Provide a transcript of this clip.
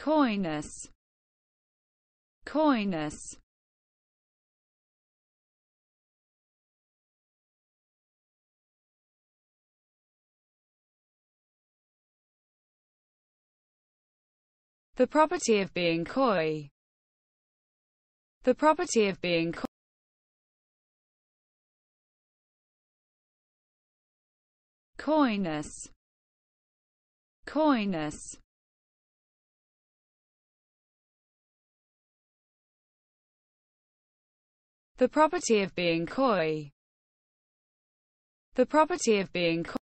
coyness, coyness. The property of being coy. The property of being coy. Coyness. Coyness. The property of being coy. The property of being coy.